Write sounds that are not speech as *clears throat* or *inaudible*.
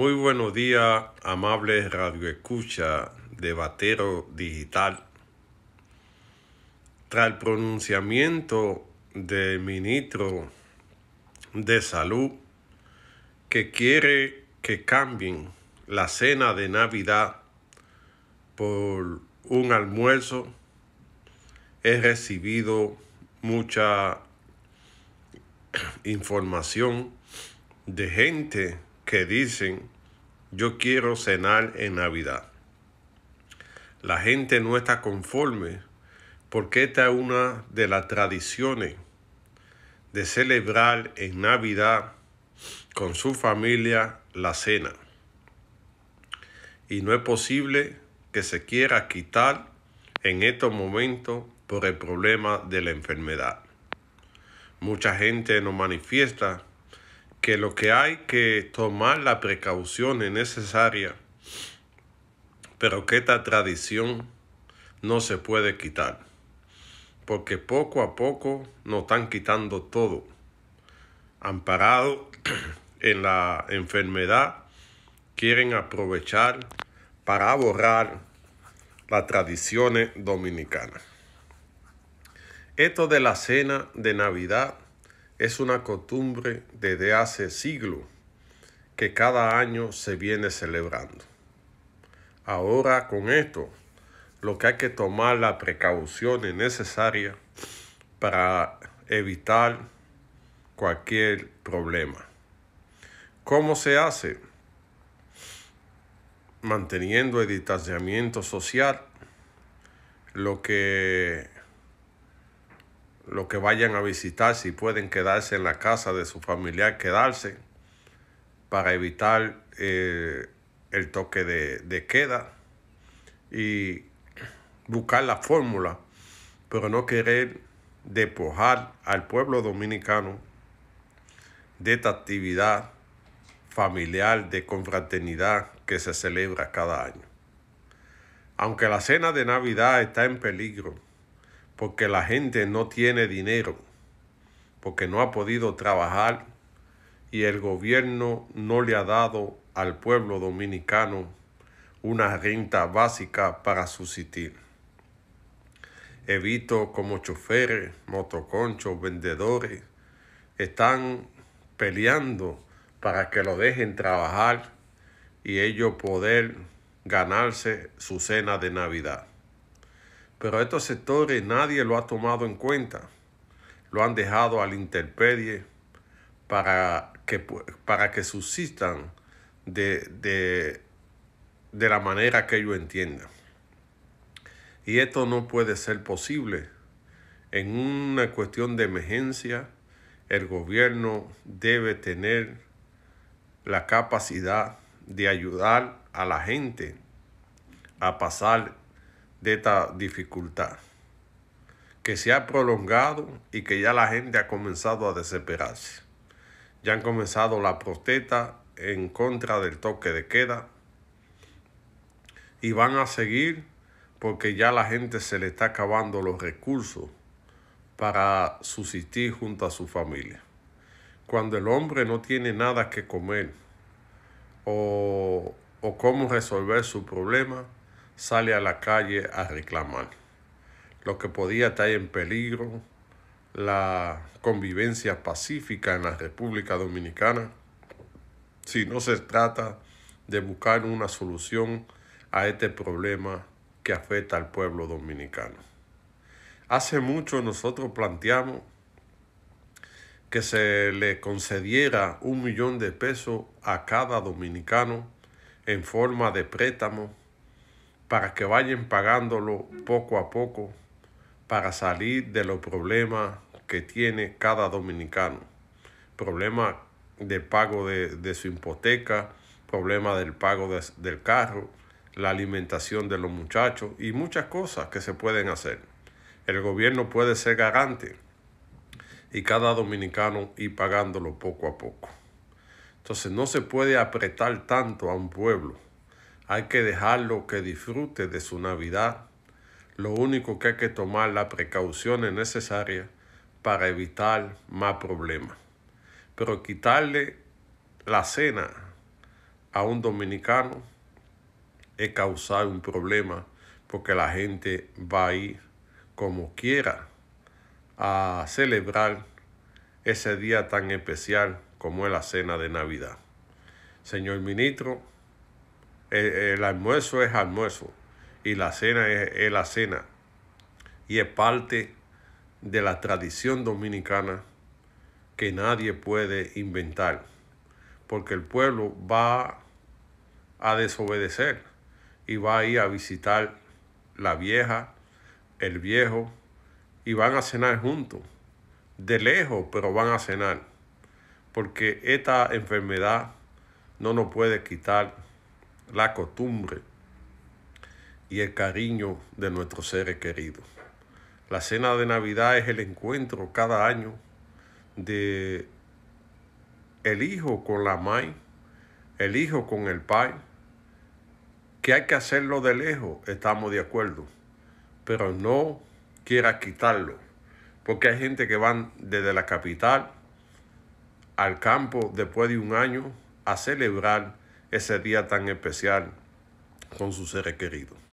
Muy buenos días, amables radioescuchas de Batero Digital. Tras el pronunciamiento del ministro de Salud que quiere que cambien la cena de Navidad por un almuerzo, he recibido mucha información de gente que dicen, yo quiero cenar en Navidad. La gente no está conforme porque esta es una de las tradiciones de celebrar en Navidad con su familia la cena. Y no es posible que se quiera quitar en estos momentos por el problema de la enfermedad. Mucha gente nos manifiesta que lo que hay que tomar la precaución es necesaria, pero que esta tradición no se puede quitar, porque poco a poco nos están quitando todo, amparado *clears throat* en la enfermedad, quieren aprovechar para borrar las tradiciones dominicanas. Esto de la cena de Navidad es una costumbre desde hace siglos que cada año se viene celebrando. Ahora con esto, lo que hay que tomar las precauciones necesarias para evitar cualquier problema. ¿Cómo se hace? Manteniendo el distanciamiento social, lo que lo que vayan a visitar, si pueden quedarse en la casa de su familiar, quedarse para evitar eh, el toque de, de queda y buscar la fórmula, pero no querer despojar al pueblo dominicano de esta actividad familiar de confraternidad que se celebra cada año. Aunque la cena de Navidad está en peligro, porque la gente no tiene dinero, porque no ha podido trabajar y el gobierno no le ha dado al pueblo dominicano una renta básica para subsistir. Evito como choferes, motoconchos, vendedores, están peleando para que lo dejen trabajar y ellos poder ganarse su cena de Navidad. Pero estos sectores nadie lo ha tomado en cuenta. Lo han dejado al interpedie para que, para que subsistan de, de, de la manera que ellos entiendan. Y esto no puede ser posible. En una cuestión de emergencia, el gobierno debe tener la capacidad de ayudar a la gente a pasar de esta dificultad que se ha prolongado y que ya la gente ha comenzado a desesperarse. Ya han comenzado la protesta en contra del toque de queda y van a seguir porque ya la gente se le está acabando los recursos para subsistir junto a su familia. Cuando el hombre no tiene nada que comer o, o cómo resolver su problema, sale a la calle a reclamar. Lo que podía estar en peligro la convivencia pacífica en la República Dominicana si no se trata de buscar una solución a este problema que afecta al pueblo dominicano. Hace mucho nosotros planteamos que se le concediera un millón de pesos a cada dominicano en forma de préstamo para que vayan pagándolo poco a poco para salir de los problemas que tiene cada dominicano. Problemas de pago de, su hipoteca, problemas del pago del carro, la alimentación de los muchachos y muchas cosas que se pueden hacer. El gobierno puede ser garante y cada dominicano ir pagándolo poco a poco. Entonces no se puede apretar tanto a un pueblo hay que dejarlo que disfrute de su Navidad. Lo único que hay que tomar las precauciones necesarias para evitar más problemas. Pero quitarle la cena a un dominicano es causar un problema porque la gente va a ir como quiera a celebrar ese día tan especial como es la cena de Navidad. Señor ministro, el, almuerzo es almuerzo y la cena es, es la cena. Y es parte de la tradición dominicana que nadie puede inventar, porque el pueblo va a desobedecer y va a ir a visitar la vieja, el viejo, y van a cenar juntos, de lejos, pero van a cenar, porque esta enfermedad no nos puede quitar la costumbre y el cariño de nuestros seres queridos. La cena de Navidad es el encuentro cada año de el hijo con la mãe, el hijo con el pai, que hay que hacerlo de lejos, estamos de acuerdo, pero no quiera quitarlo, porque hay gente que van desde la capital al campo después de un año a celebrar ese día tan especial con sus seres queridos.